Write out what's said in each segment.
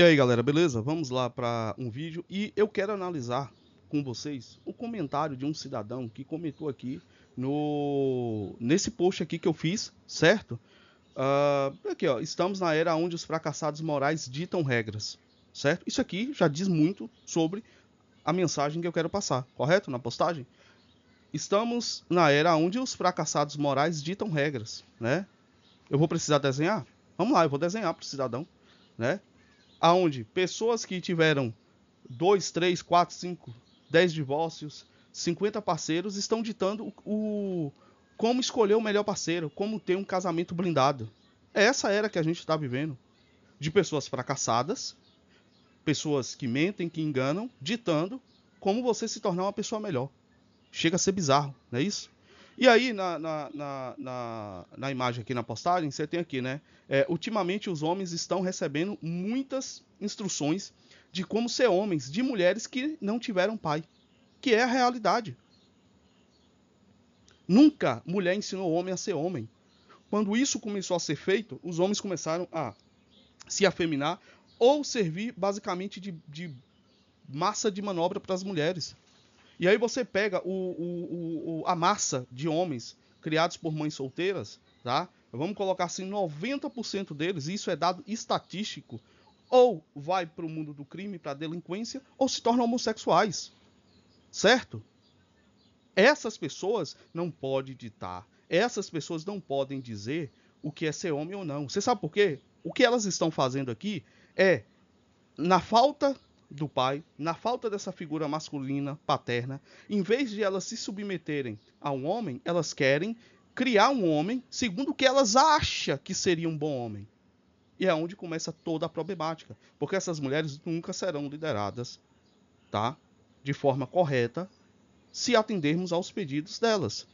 E aí galera, beleza? Vamos lá para um vídeo e eu quero analisar com vocês o comentário de um cidadão que comentou aqui no nesse post aqui que eu fiz, certo? Uh, aqui ó, estamos na era onde os fracassados morais ditam regras, certo? Isso aqui já diz muito sobre a mensagem que eu quero passar, correto? Na postagem? Estamos na era onde os fracassados morais ditam regras, né? Eu vou precisar desenhar? Vamos lá, eu vou desenhar para o cidadão, né? aonde pessoas que tiveram 2, 3, 4, 5, 10 divórcios, 50 parceiros estão ditando o como escolher o melhor parceiro, como ter um casamento blindado. É essa era que a gente está vivendo. De pessoas fracassadas, pessoas que mentem, que enganam, ditando como você se tornar uma pessoa melhor. Chega a ser bizarro, não é isso? E aí, na, na, na, na, imagem aqui na postagem, você tem aqui, né? É, ultimamente os homens estão recebendo muitas instruções de como ser homens de mulheres que não tiveram pai, que é a realidade. Nunca mulher ensinou homem a ser homem. Quando isso começou a ser feito, os homens começaram a se afeminar ou servir basicamente de, de massa de manobra para as mulheres. E aí você pega o, o, o, a massa de homens criados por mães solteiras, tá? Vamos colocar assim, 90% deles, isso é dado estatístico, ou vai para o mundo do crime, para a delinquência, ou se tornam homossexuais. Certo? Essas pessoas não podem ditar. Essas pessoas não podem dizer o que é ser homem ou não. Você sabe por quê? O que elas estão fazendo aqui é, na falta do pai, na falta dessa figura masculina paterna, em vez de elas se submeterem a um homem, elas querem criar um homem segundo o que elas acham que seria um bom homem. E é onde começa toda a problemática, porque essas mulheres nunca serão lideradas, tá? De forma correta, se atendermos aos pedidos delas,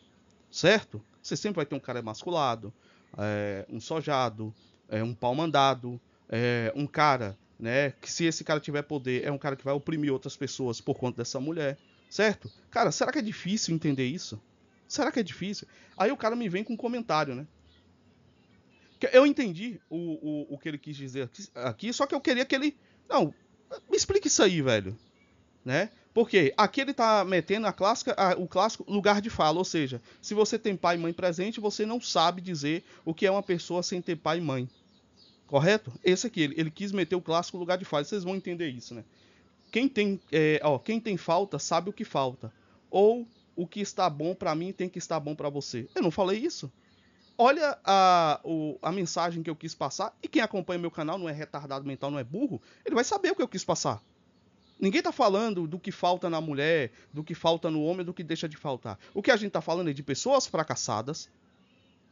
certo? Você sempre vai ter um cara emasculado, é, um sojado, é, um pau mandado, é, um cara né? Que se esse cara tiver poder, é um cara que vai oprimir outras pessoas por conta dessa mulher, certo? Cara, será que é difícil entender isso? Será que é difícil? Aí o cara me vem com um comentário, né? Eu entendi o, o, o que ele quis dizer aqui, só que eu queria que ele. Não, me explique isso aí, velho. Né? Porque aqui ele tá metendo a clássica, a, o clássico lugar de fala, ou seja, se você tem pai e mãe presente, você não sabe dizer o que é uma pessoa sem ter pai e mãe. Correto? Esse aqui, ele, ele quis meter o clássico no lugar de falha. Vocês vão entender isso, né? Quem tem, é, ó, quem tem falta sabe o que falta. Ou o que está bom para mim tem que estar bom para você. Eu não falei isso? Olha a, o, a mensagem que eu quis passar. E quem acompanha meu canal não é retardado mental, não é burro, ele vai saber o que eu quis passar. Ninguém tá falando do que falta na mulher, do que falta no homem, do que deixa de faltar. O que a gente tá falando é de pessoas fracassadas,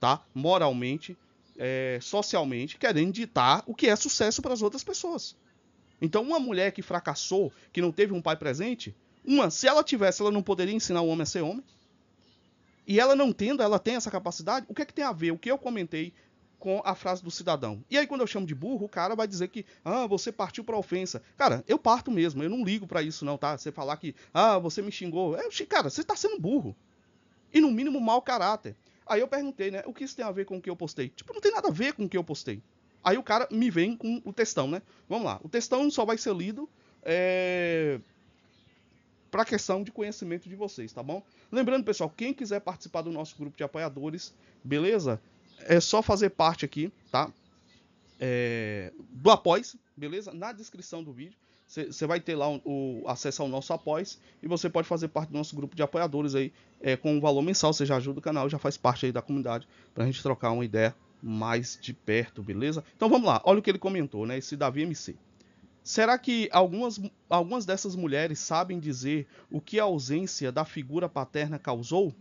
tá? Moralmente, é, socialmente querendo ditar o que é sucesso para as outras pessoas. Então, uma mulher que fracassou, que não teve um pai presente, uma, se ela tivesse, ela não poderia ensinar o homem a ser homem. E ela não tendo, ela tem essa capacidade. O que é que tem a ver? O que eu comentei com a frase do cidadão. E aí, quando eu chamo de burro, o cara vai dizer que, ah, você partiu para ofensa. Cara, eu parto mesmo, eu não ligo para isso, não, tá? Você falar que, ah, você me xingou. É, cara, você está sendo burro. E no mínimo, mau caráter. Aí eu perguntei, né? O que isso tem a ver com o que eu postei? Tipo, não tem nada a ver com o que eu postei. Aí o cara me vem com o textão, né? Vamos lá. O textão só vai ser lido é... para questão de conhecimento de vocês, tá bom? Lembrando, pessoal, quem quiser participar do nosso grupo de apoiadores, beleza? É só fazer parte aqui, tá? É... Do após, beleza? Na descrição do vídeo. Você vai ter lá o, o, acesso ao nosso após e você pode fazer parte do nosso grupo de apoiadores aí é, com um valor mensal. Você já ajuda o canal, já faz parte aí da comunidade para a gente trocar uma ideia mais de perto, beleza? Então vamos lá, olha o que ele comentou, né? Esse Davi MC. Será que algumas, algumas dessas mulheres sabem dizer o que a ausência da figura paterna causou?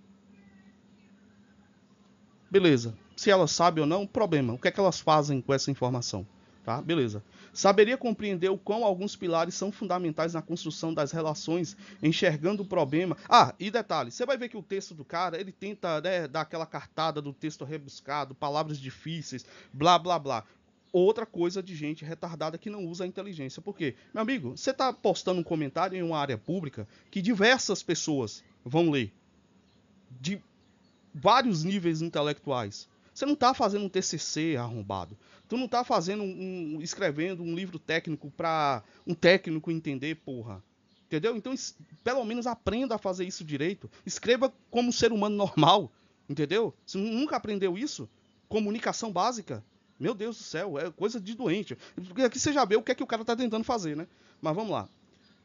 Beleza, se elas sabem ou não, problema. O que é que elas fazem com essa informação? Tá? Beleza. Saberia compreender o quão alguns pilares são fundamentais na construção das relações, enxergando o problema. Ah, e detalhe, você vai ver que o texto do cara, ele tenta né, dar aquela cartada do texto rebuscado, palavras difíceis, blá blá blá. Outra coisa de gente retardada que não usa a inteligência. Por quê? Meu amigo, você está postando um comentário em uma área pública que diversas pessoas vão ler. De vários níveis intelectuais. Você não está fazendo um TCC arrombado. Tu não está fazendo um, um, escrevendo um livro técnico para um técnico entender, porra. Entendeu? Então, pelo menos aprenda a fazer isso direito. Escreva como um ser humano normal, entendeu? Se nunca aprendeu isso, comunicação básica, meu Deus do céu, é coisa de doente. Aqui você já vê o que é que o cara está tentando fazer, né? Mas vamos lá.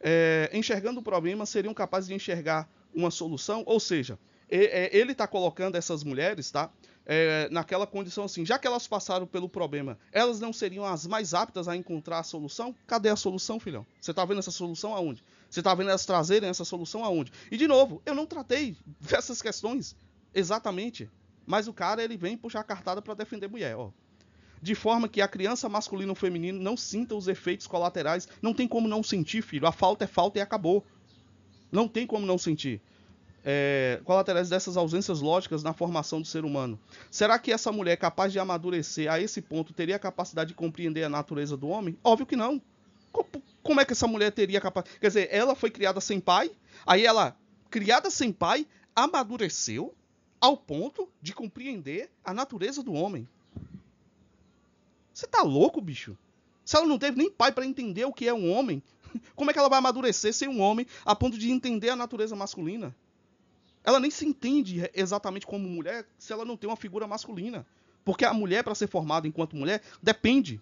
É, enxergando o problema, seriam capazes de enxergar uma solução, ou seja, é, ele está colocando essas mulheres, tá? é, naquela condição assim, já que elas passaram pelo problema, elas não seriam as mais aptas a encontrar a solução? Cadê a solução, filhão? Você está vendo essa solução aonde? Você está vendo elas trazerem essa solução aonde? E de novo, eu não tratei dessas questões exatamente, mas o cara ele vem puxar a cartada para defender mulher, ó. De forma que a criança masculina ou feminina não sinta os efeitos colaterais, não tem como não sentir, filho. A falta é falta e acabou. Não tem como não sentir é, colaterais dessas ausências lógicas na formação do ser humano. Será que essa mulher é capaz de amadurecer a esse ponto teria a capacidade de compreender a natureza do homem? Óbvio que não. Como é que essa mulher teria capacidade? Quer dizer, ela foi criada sem pai, aí ela, criada sem pai, amadureceu ao ponto de compreender a natureza do homem. Você tá louco, bicho? Se ela não teve nem pai para entender o que é um homem, como é que ela vai amadurecer sem um homem a ponto de entender a natureza masculina? ela nem se entende exatamente como mulher se ela não tem uma figura masculina. Porque a mulher, para ser formada enquanto mulher, depende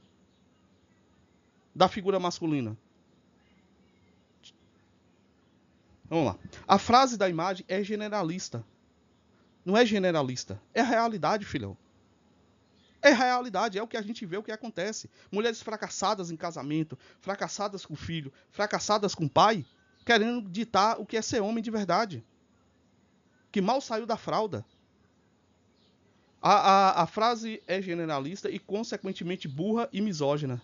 da figura masculina. Vamos lá. A frase da imagem é generalista. Não é generalista. É realidade, filhão. É realidade, é o que a gente vê, o que acontece. Mulheres fracassadas em casamento, fracassadas com filho, fracassadas com pai, querendo ditar o que é ser homem de verdade que mal saiu da fralda. A, a, a frase é generalista e, consequentemente, burra e misógina.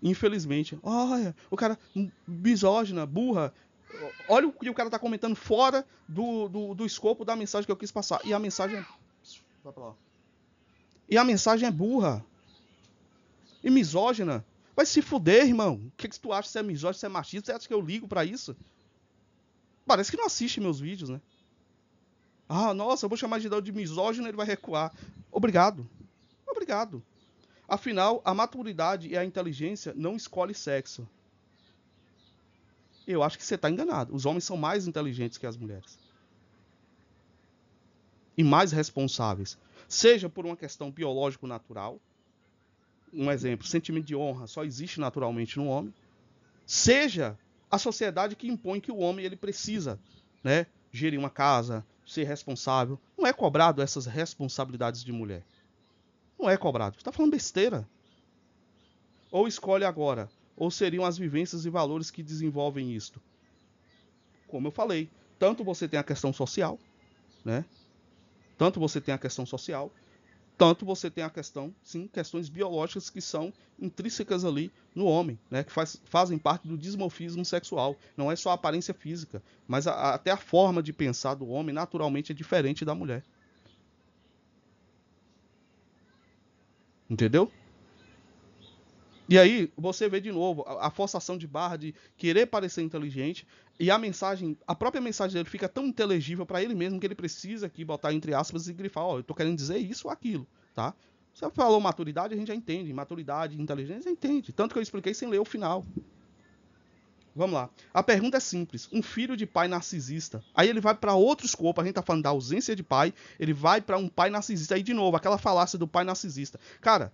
Infelizmente. Olha, o cara hum, misógina, burra. Olha o que o cara tá comentando fora do, do, do escopo da mensagem que eu quis passar. E a mensagem é... Vai pra lá. E a mensagem é burra. E misógina. Vai se fuder, irmão. O que, que tu acha? Você é misógino, você é machista? Você acha que eu ligo para isso? Parece que não assiste meus vídeos, né? Ah, nossa, eu vou chamar Gidão de misógino, ele vai recuar. Obrigado. Obrigado. Afinal, a maturidade e a inteligência não escolhem sexo. Eu acho que você está enganado. Os homens são mais inteligentes que as mulheres. E mais responsáveis. Seja por uma questão biológico natural, um exemplo, sentimento de honra só existe naturalmente no homem, seja a sociedade que impõe que o homem ele precisa, né, gerir uma casa, ser responsável. Não é cobrado essas responsabilidades de mulher. Não é cobrado. Você está falando besteira. Ou escolhe agora, ou seriam as vivências e valores que desenvolvem isto. Como eu falei, tanto você tem a questão social, né? Tanto você tem a questão social, tanto você tem a questão, sim, questões biológicas que são intrínsecas ali no homem, né, que faz, fazem parte do dismorfismo sexual. Não é só a aparência física, mas a, a, até a forma de pensar do homem naturalmente é diferente da mulher. Entendeu? E aí você vê de novo a, a, forçação de barra de querer parecer inteligente e a mensagem, a própria mensagem dele fica tão inteligível para ele mesmo que ele precisa aqui botar entre aspas e grifar, ó, oh, eu tô querendo dizer isso ou aquilo, tá? Você falou maturidade, a gente já entende. Maturidade, inteligência, entende. Tanto que eu expliquei sem ler o final. Vamos lá. A pergunta é simples. Um filho de pai narcisista. Aí ele vai para outro escopo. A gente tá falando da ausência de pai. Ele vai para um pai narcisista. Aí de novo, aquela falácia do pai narcisista. Cara,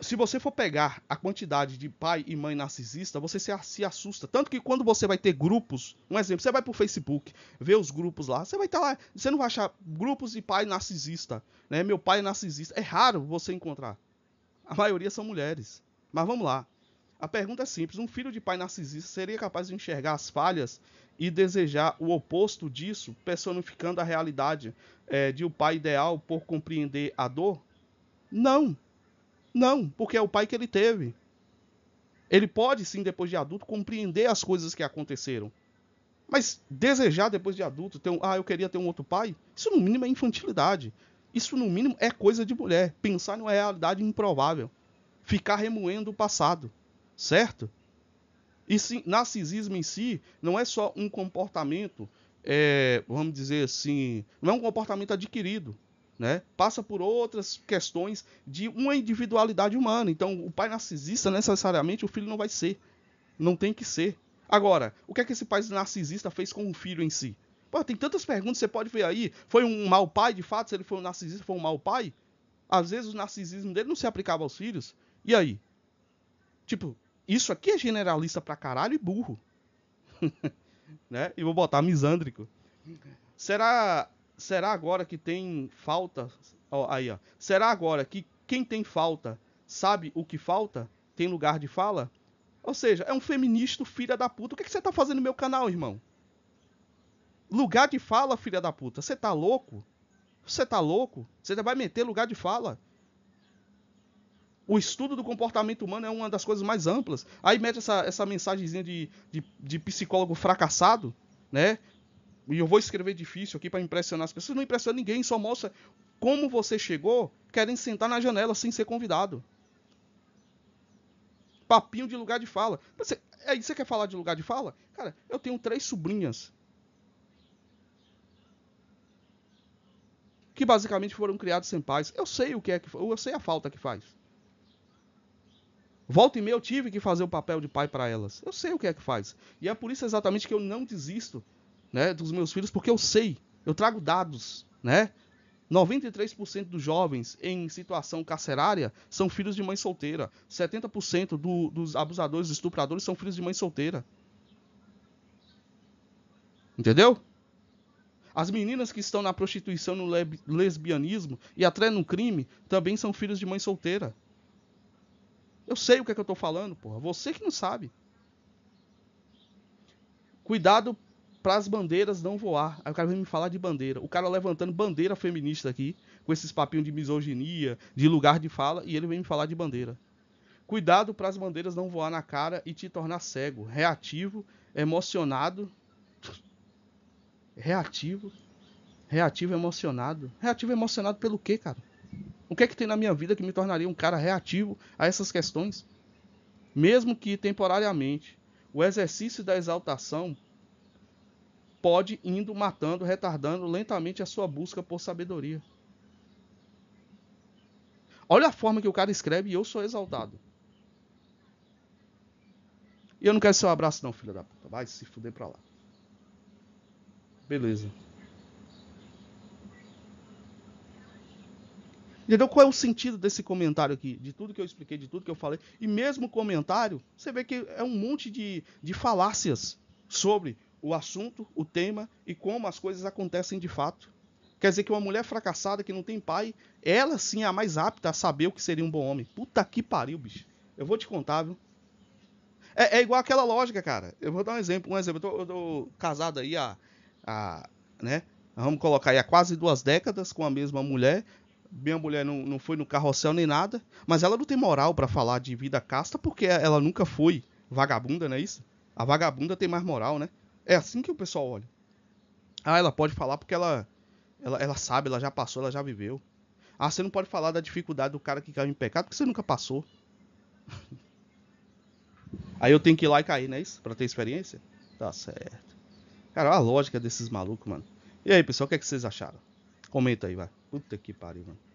se você for pegar a quantidade de pai e mãe narcisista, você se, se assusta. Tanto que quando você vai ter grupos, um exemplo, você vai pro Facebook, vê os grupos lá, você vai estar tá lá, você não vai achar grupos de pai narcisista, né? Meu pai é narcisista. É raro você encontrar. A maioria são mulheres. Mas vamos lá. A pergunta é simples: um filho de pai narcisista seria capaz de enxergar as falhas e desejar o oposto disso, personificando a realidade é, de um pai ideal por compreender a dor? Não. Não, porque é o pai que ele teve. Ele pode sim, depois de adulto, compreender as coisas que aconteceram. Mas desejar depois de adulto, ter um, ah, eu queria ter um outro pai, isso no mínimo é infantilidade. Isso no mínimo é coisa de mulher. Pensar numa realidade improvável. Ficar remoendo o passado. Certo? E sim, narcisismo em si não é só um comportamento, é, vamos dizer assim, não é um comportamento adquirido né? Passa por outras questões de uma individualidade humana. Então, o pai narcisista necessariamente o filho não vai ser, não tem que ser. Agora, o que é que esse pai narcisista fez com o filho em si? Pô, tem tantas perguntas, você pode ver aí. Foi um mau pai, de fato, se ele foi um narcisista, foi um mau pai? Às vezes o narcisismo dele não se aplicava aos filhos. E aí? Tipo, isso aqui é generalista pra caralho e burro. né? E vou botar misândrico. Hum. Será será agora que tem falta? Ó, aí, ó. Será agora que quem tem falta sabe o que falta? Tem lugar de fala? Ou seja, é um feminista filha da puta. O que, é que você tá fazendo no meu canal, irmão? Lugar de fala, filha da puta. Você tá louco? Você tá louco? Você vai meter lugar de fala? O estudo do comportamento humano é uma das coisas mais amplas. Aí mete essa, essa mensagenzinha de, de, de psicólogo fracassado, né? e eu vou escrever difícil aqui para impressionar as pessoas, não impressiona ninguém, só mostra como você chegou Querem sentar na janela sem ser convidado. Papinho de lugar de fala. É, você, quer falar de lugar de fala? Cara, eu tenho três sobrinhas. Que basicamente foram criados sem pais. Eu sei o que é que eu sei a falta que faz. Volta e meia eu tive que fazer o papel de pai para elas. Eu sei o que é que faz. E é por isso exatamente que eu não desisto né, dos meus filhos, porque eu sei, eu trago dados, né? 93% dos jovens em situação carcerária são filhos de mãe solteira. 70% do, dos abusadores, estupradores são filhos de mãe solteira. Entendeu? As meninas que estão na prostituição, no lesbianismo e até no crime também são filhos de mãe solteira. Eu sei o que, é que eu estou falando, porra. Você que não sabe. Cuidado para as bandeiras não voar. Aí o cara vem me falar de bandeira. O cara levantando bandeira feminista aqui, com esses papinhos de misoginia, de lugar de fala, e ele vem me falar de bandeira. Cuidado para as bandeiras não voar na cara e te tornar cego, reativo, emocionado. Reativo. Reativo emocionado. Reativo emocionado pelo quê, cara? O que é que tem na minha vida que me tornaria um cara reativo a essas questões? Mesmo que temporariamente, o exercício da exaltação pode indo matando, retardando lentamente a sua busca por sabedoria. Olha a forma que o cara escreve e eu sou exaltado. E eu não quero seu abraço, não, filha da puta. Vai se fuder pra lá. Beleza. Entendeu? Qual é o sentido desse comentário aqui? De tudo que eu expliquei, de tudo que eu falei. E mesmo comentário, você vê que é um monte de, de falácias sobre o assunto, o tema e como as coisas acontecem de fato. Quer dizer que uma mulher fracassada que não tem pai, ela sim é a mais apta a saber o que seria um bom homem. Puta que pariu, bicho. Eu vou te contar, viu? É, é igual aquela lógica, cara. Eu vou dar um exemplo. Um exemplo. Eu tô, eu tô casado aí há, há, né? Vamos colocar aí há quase duas décadas com a mesma mulher. Minha mulher não, não foi no carrossel nem nada. Mas ela não tem moral para falar de vida casta porque ela nunca foi vagabunda, não é isso? A vagabunda tem mais moral, né? É assim que o pessoal olha. Ah, ela pode falar porque ela, ela, ela sabe, ela já passou, ela já viveu. Ah, você não pode falar da dificuldade do cara que caiu em pecado porque você nunca passou. Aí eu tenho que ir lá e cair, não é isso? Pra ter experiência? Tá certo. Cara, a lógica desses malucos, mano. E aí, pessoal, o que, é que vocês acharam? Comenta aí, vai. Puta que pariu, mano.